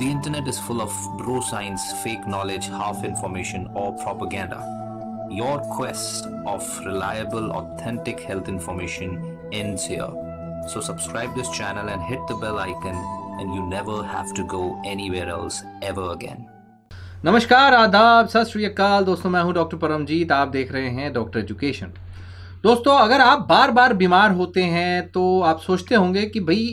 The internet is full of bro science, fake knowledge, half information, or propaganda. Your quest of reliable, authentic health information ends here. So subscribe this channel and hit the bell icon and you never have to go anywhere else ever again. नमस्कार आदाब सत श्रीकाल दोस्तों मैं हूं doctor Paramjit आप देख रहे हैं डॉक्टर एजुकेशन दोस्तों अगर आप बार बार बीमार होते हैं तो आप सोचते होंगे कि भाई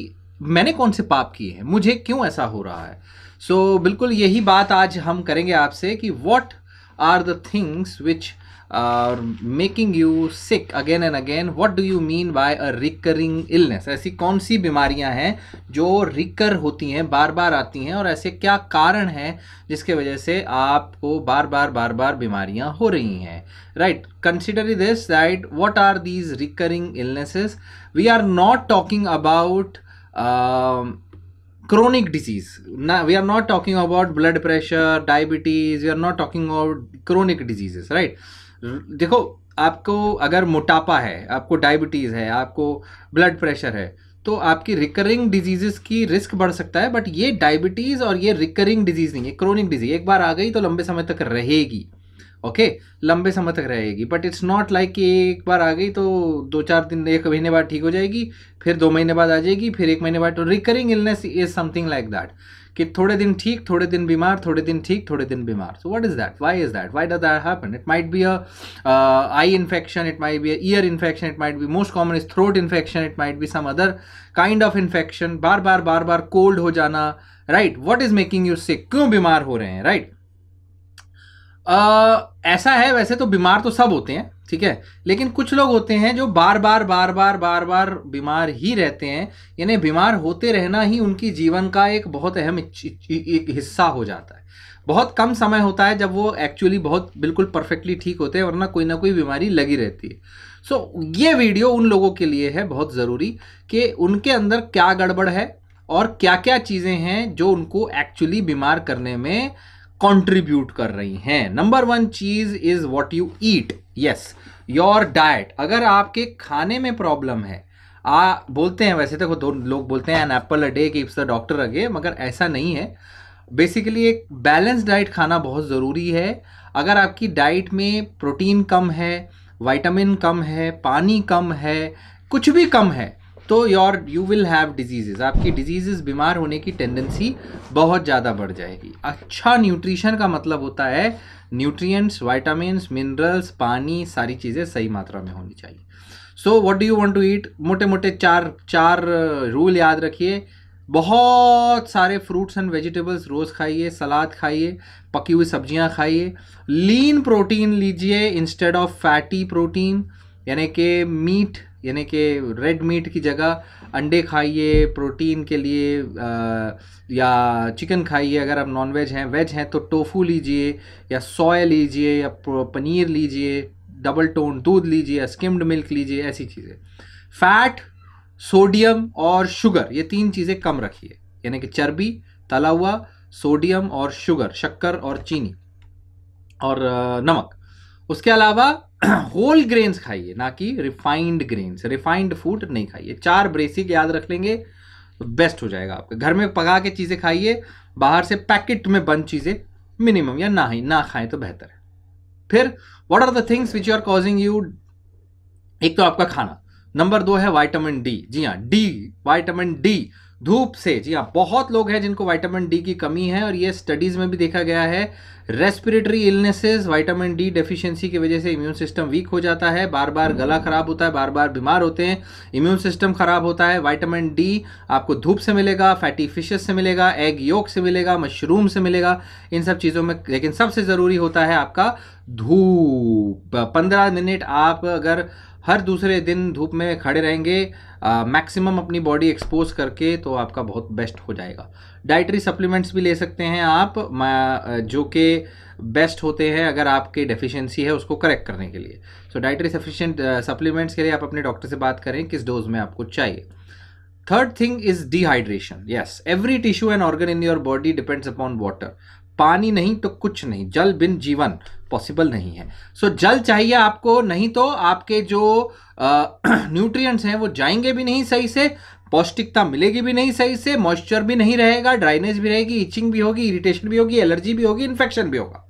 मैंने कौन से पाप किए हैं मुझे क्यों ऐसा हो रहा है सो so, बिल्कुल यही बात आज हम करेंगे आपसे कि what are the things which are making you sick again and again what do you mean by a recurring illness ऐसी कौन सी बीमारियां हैं जो रिकर होती हैं बार बार आती हैं और ऐसे क्या कारण हैं जिसके वजह से आपको बार बार बार बार बीमारियां हो रही हैं right consider this right what are these recurring illnesses we are not talking about chronic disease ना we are not talking about blood pressure diabetes we are not talking about chronic diseases right देखो आपको अगर मोटापा है आपको diabetes है आपको blood pressure है तो आपकी रिकरिंग डिजीजेस की रिस्क बढ़ सकता है बट ये डायबिटीज़ और ये रिकरिंग डिजीज़ नहीं है क्रोनिक डिजीज एक बार आ गई तो लंबे समय तक रहेगी ओके लंबे समय तक रहेगी बट इट्स नॉट लाइक कि एक बार आ गई तो दो चार दिन एक महीने बाद ठीक हो जाएगी फिर दो महीने बाद आ जाएगी फिर एक महीने बाद तो recurring illness is something like that कि थोड़े दिन ठीक थोड़े दिन बीमार थोड़े दिन ठीक थोड़े दिन बीमार so what is that why is that why does that happen it might be a eye infection it might be a ear infection it might be most common is throat infection it might be some other kind of infection बार बार बार बार cold हो जाना right what is making you sick क्यों बीमार हो रहे हैं राइट right? आ, ऐसा है वैसे तो बीमार तो सब होते हैं ठीक है लेकिन कुछ लोग होते हैं जो बार बार बार बार बार बार बीमार ही रहते हैं यानी बीमार होते रहना ही उनकी जीवन का एक बहुत अहम एक हिस्सा हो जाता है बहुत कम समय होता है जब वो एक्चुअली बहुत बिल्कुल परफेक्टली ठीक होते हैं वरना कोई ना कोई बीमारी लगी रहती है सो so, ये वीडियो उन लोगों के लिए है बहुत ज़रूरी कि उनके अंदर क्या गड़बड़ है और क्या क्या चीज़ें हैं जो उनको एक्चुअली बीमार करने में कंट्रीब्यूट कर रही हैं नंबर वन चीज is what you eat yes your diet अगर आपके खाने में प्रॉब्लम है आ बोलते हैं वैसे देखो दो लोग बोलते हैं an apple a day keeps the doctor away मगर ऐसा नहीं है बेसिकली एक बैलेंस डाइट खाना बहुत ज़रूरी है अगर आपकी डाइट में प्रोटीन कम है वाइटामिन कम है पानी कम है कुछ भी कम है तो your you will have diseases आपकी डिजीजेज बीमार होने की टेंडेंसी बहुत ज़्यादा बढ़ जाएगी अच्छा न्यूट्रिशन का मतलब होता है न्यूट्रिएंट्स वाइटामस मिनरल्स पानी सारी चीज़ें सही मात्रा में होनी चाहिए so what do you want to eat मोटे मोटे चार चार रूल याद रखिए बहुत सारे फ्रूट्स एंड वेजिटेबल्स रोज़ खाइए सलाद खाइए पकी हुई सब्जियां खाइए लीन प्रोटीन लीजिए इंस्टेड ऑफ फैटी प्रोटीन यानी कि मीट यानी कि रेड मीट की जगह अंडे खाइए प्रोटीन के लिए आ, या चिकन खाइए अगर आप नॉन वेज हैं वेज हैं तो टोफू लीजिए या सोया लीजिए या पनीर लीजिए डबल टोन दूध लीजिए या स्किम्ड मिल्क लीजिए ऐसी चीज़ें फैट सोडियम और शुगर ये तीन चीज़ें कम रखिए यानी कि चर्बी तला हुआ सोडियम और शुगर शक्कर और चीनी और नमक उसके अलावा होल ग्रेन्स खाइए ना कि रिफाइंड ग्रेन्स रिफाइंड फूड नहीं खाइए चार ब्रेसिक याद रख लेंगे तो बेस्ट हो जाएगा आपके घर में पका के चीज़ें खाइए बाहर से पैकेट में बंद चीज़ें मिनिमम या ना ही ना खाएं तो बेहतर है फिर what are the things which are causing you एक तो आपका खाना नंबर दो है वाइटामिन डी जी हाँ डी वाइटामिन डी धूप से जी हाँ बहुत लोग हैं जिनको विटामिन डी की कमी है और ये स्टडीज़ में भी देखा गया है respiratory illnesses vitamin D deficiency की वजह से इम्यून सिस्टम वीक हो जाता है बार बार गला हम्म। खराब होता है बार बार बीमार होते हैं इम्यून सिस्टम खराब होता है विटामिन डी आपको धूप से मिलेगा फैटी फिशेस से मिलेगा एग योग से मिलेगा मशरूम से मिलेगा इन सब चीज़ों में लेकिन सबसे ज़रूरी होता है आपका धूप पंद्रह मिनट आप अगर हर दूसरे दिन धूप में खड़े रहेंगे मैक्सिमम अपनी बॉडी एक्सपोज करके तो आपका बहुत बेस्ट हो जाएगा डाइटरी सप्लीमेंट्स भी ले सकते हैं आप जो कि बेस्ट होते हैं अगर आपके डेफिशिएंसी है उसको करेक्ट करने के लिए सो डाइटरी सफिशेंट सप्लीमेंट्स के लिए आप अपने डॉक्टर से बात करें किस डोज में आपको चाहिए third thing is dehydration yes every tissue and organ in your body depends upon water पानी नहीं तो कुछ नहीं जल बिन जीवन पॉसिबल नहीं है सो so, जल चाहिए आपको नहीं तो आपके जो न्यूट्रिएंट्स हैं वो जाएंगे भी नहीं सही से पौष्टिकता मिलेगी भी नहीं सही से मॉइस्चर भी नहीं रहेगा ड्राइनेज भी रहेगी इचिंग भी होगी इरिटेशन भी होगी एलर्जी भी होगी इन्फेक्शन भी होगा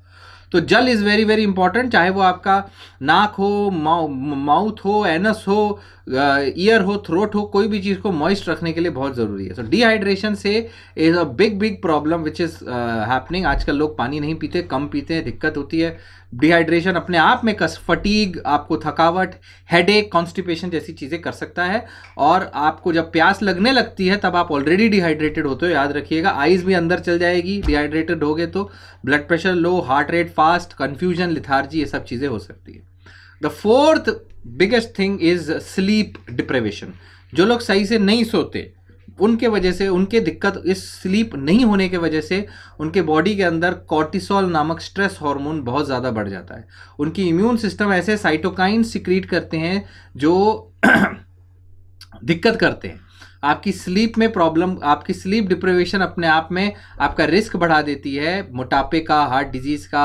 तो जल इज़ वेरी वेरी इंपॉर्टेंट चाहे वो आपका नाक हो माउथ हो एनस हो ईयर हो थ्रोट हो कोई भी चीज़ को मॉइस्ट रखने के लिए बहुत ज़रूरी है सो डिहाइड्रेशन से is a big big problem which is happening आजकल लोग पानी नहीं पीते कम पीते हैं दिक्कत होती है डिहाइड्रेशन अपने आप में कस फटीग आपको थकावट हेडेक कॉन्स्टिपेशन जैसी चीज़ें कर सकता है और आपको जब प्यास लगने लगती है तब आप ऑलरेडी डिहाइड्रेटेड होते हो याद रखिएगा आइज़ भी अंदर चल जाएगी डिहाइड्रेटेड हो गए तो blood pressure low heart rate fast confusion lethargy ये सब चीज़ें हो सकती है the fourth biggest thing is sleep deprivation जो लोग सही से नहीं सोते उनके वजह से उनके दिक्कत इस स्लीप नहीं होने के वजह से उनके बॉडी के अंदर कॉर्टिसोल नामक स्ट्रेस हार्मोन बहुत ज़्यादा बढ़ जाता है उनकी इम्यून सिस्टम ऐसे साइटोकाइन सिक्रीट करते हैं जो दिक्कत करते हैं आपकी स्लीप में प्रॉब्लम आपकी स्लीप डिप्रिवेशन अपने आप में आपका रिस्क बढ़ा देती है मोटापे का हार्ट डिजीज़ का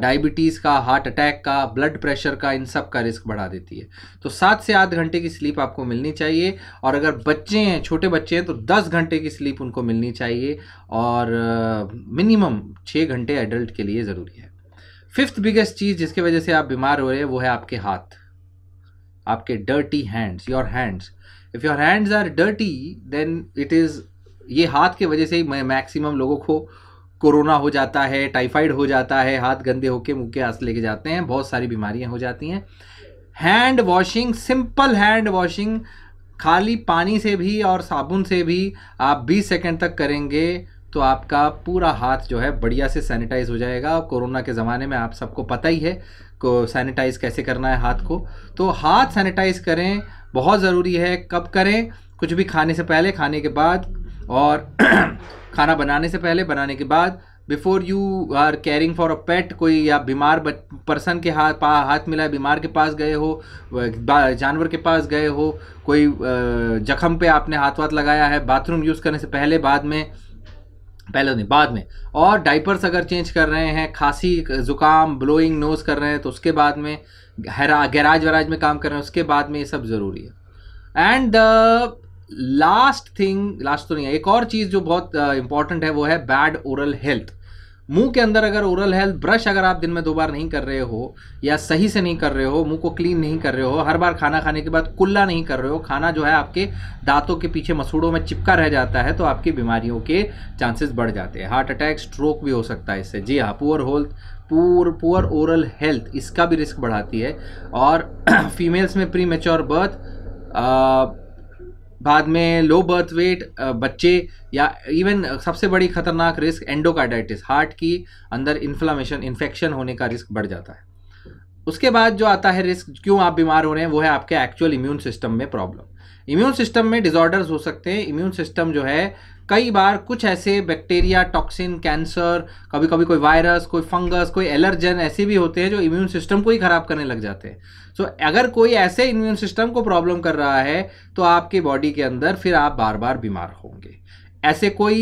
डायबिटीज़ का हार्ट अटैक का ब्लड प्रेशर का इन सब का रिस्क बढ़ा देती है तो सात से आठ घंटे की स्लीप आपको मिलनी चाहिए और अगर बच्चे हैं छोटे बच्चे हैं तो दस घंटे की स्लीप उनको मिलनी चाहिए और मिनिमम छः घंटे एडल्ट के लिए ज़रूरी है फिफ्थ बिगेस्ट चीज़ जिसकी वजह से आप बीमार हो रहे हैं वो है आपके हाथ आपके dirty hands your hands if your hands are dirty then it is ये हाथ के वजह से ही मैक्सिमम लोगों को कोरोना हो जाता है टाइफाइड हो जाता है हाथ गंदे होके मुँह के आंस लेके जाते हैं बहुत सारी बीमारियां हो जाती हैं hand washing simple hand washing खाली पानी से भी और साबुन से भी आप 20 सेकंड तक करेंगे तो आपका पूरा हाथ जो है बढ़िया से सैनिटाइज हो जाएगा कोरोना के ज़माने में आप सबको पता ही है को सैनिटाइज कैसे करना है हाथ को तो हाथ सैनिटाइज करें बहुत ज़रूरी है कब करें कुछ भी खाने से पहले खाने के बाद और खाना बनाने से पहले बनाने के बाद before you are caring for a pet कोई या बीमार पर्सन के हाथ पा हाथ मिला बीमार के पास गए हो जानवर के पास गए हो कोई जख्म पे आपने हाथ वाथ लगाया है बाथरूम यूज़ करने से पहले बाद में पहले नहीं बाद में और डाइपर्स अगर चेंज कर रहे हैं खांसी ज़ुकाम ब्लोइंग नोज़ कर रहे हैं तो उसके बाद में गैराज वराज में काम कर रहे हैं उसके बाद में ये सब ज़रूरी है and the last thing last तो नहीं है एक और चीज़ जो बहुत इंपॉर्टेंट uh, है वो है बैड ओरल हेल्थ मुंह के अंदर अगर ओरल हेल्थ ब्रश अगर आप दिन में दो बार नहीं कर रहे हो या सही से नहीं कर रहे हो मुंह को क्लीन नहीं कर रहे हो हर बार खाना खाने के बाद कुल्ला नहीं कर रहे हो खाना जो है आपके दांतों के पीछे मसूड़ों में चिपका रह जाता है तो आपकी बीमारियों के चांसेस बढ़ जाते हैं हार्ट अटैक स्ट्रोक भी हो सकता है इससे जी हाँ poor health poor poor oral health इसका भी रिस्क बढ़ाती है और फीमेल्स में प्री मेच्योर बर्थ बाद में लो बर्थ वेट बच्चे या इवन सबसे बड़ी खतरनाक रिस्क एंडोकार्डाइटिस हार्ट की अंदर इन्फ्लामेशन इन्फेक्शन होने का रिस्क बढ़ जाता है उसके बाद जो आता है रिस्क क्यों आप बीमार हो रहे हैं वो है आपके एक्चुअल इम्यून सिस्टम में प्रॉब्लम इम्यून सिस्टम में डिजॉर्डर्स हो सकते हैं इम्यून सिस्टम जो है कई बार कुछ ऐसे बैक्टीरिया टॉक्सिन कैंसर कभी कभी कोई वायरस कोई फंगस कोई एलर्जन ऐसे भी होते हैं जो इम्यून सिस्टम को ही ख़राब करने लग जाते हैं सो so, अगर कोई ऐसे इम्यून सिस्टम को प्रॉब्लम कर रहा है तो आपके बॉडी के अंदर फिर आप बार बार बीमार होंगे ऐसे कोई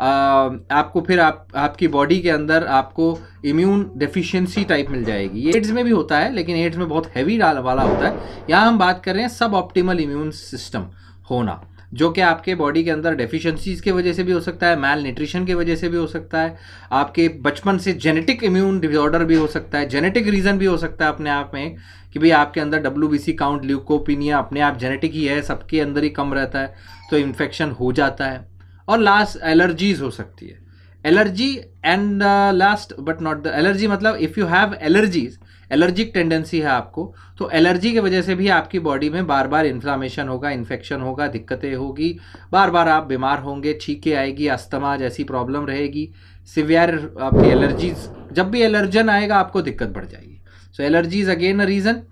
आपको फिर आप आपकी बॉडी के अंदर आपको इम्यून डेफिशिएंसी टाइप मिल जाएगी ये एड्स में भी होता है लेकिन एड्स में बहुत हैवी वाला होता है यहाँ हम बात कर रहे हैं सब ऑप्टिमल इम्यून सिस्टम होना जो कि आपके बॉडी के अंदर डेफिशिएंसीज के वजह से भी हो सकता है मैल न्यूट्रिशन की वजह से भी हो सकता है आपके बचपन से जेनेटिक इम्यून डिसऑर्डर भी हो सकता है जेनेटिक रीज़न भी हो सकता है अपने आप में कि भाई आपके अंदर W B C count leucopenia अपने आप जेनेटिक ही है सबके अंदर ही कम रहता है तो इन्फेक्शन हो जाता है और लास्ट एलर्जीज हो सकती है allergy and last but not the allergy मतलब if you have allergies allergic tendency है आपको तो एलर्जी की वजह से भी आपकी बॉडी में बार बार इन्फ्लामेशन होगा इन्फेक्शन होगा दिक्कतें होगी बार बार आप बीमार होंगे छीके आएगी अस्थमा जैसी प्रॉब्लम रहेगी सिवियर आपकी एलर्जीज जब भी एलर्जन आएगा आपको दिक्कत बढ़ जाएगी so allergy is again a reason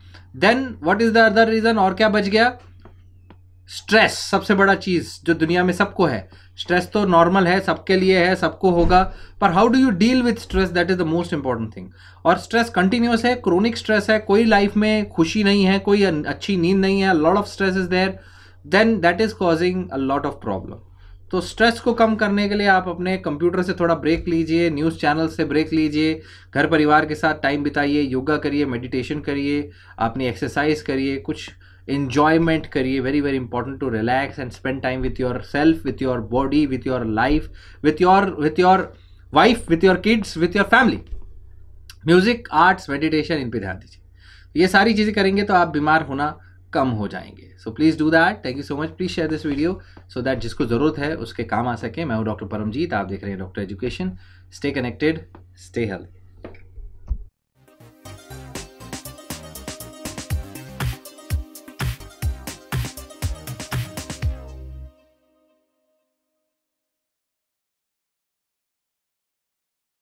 then what is the other reason और क्या बच गया स्ट्रेस सबसे बड़ा चीज़ जो दुनिया में सबको है स्ट्रेस तो नॉर्मल है सबके लिए है सबको होगा पर how do you deal with stress that is the most important thing और स्ट्रेस कंटिन्यूस है क्रोनिक स्ट्रेस है कोई लाइफ में खुशी नहीं है कोई अच्छी नींद नहीं है lot of stress is there then that is causing a lot of problem तो स्ट्रेस को कम करने के लिए आप अपने कंप्यूटर से थोड़ा ब्रेक लीजिए न्यूज़ चैनल से ब्रेक लीजिए घर परिवार के साथ टाइम बिताइए योगा करिए मेडिटेशन करिए अपनी एक्सरसाइज करिए कुछ इंजॉयमेंट करिए very very important to relax and spend time with yourself with your body with your life with your with your wife with your kids with your family music arts meditation इन पर ध्यान दीजिए तो ये सारी चीज़ें करेंगे तो आप बीमार होना कम हो जाएंगे so please do that thank you so much please share this video so that जिसको ज़रूरत है उसके काम आ सके मैं हूँ डॉक्टर परमजीत आप देख रहे हैं doctor education stay connected stay healthy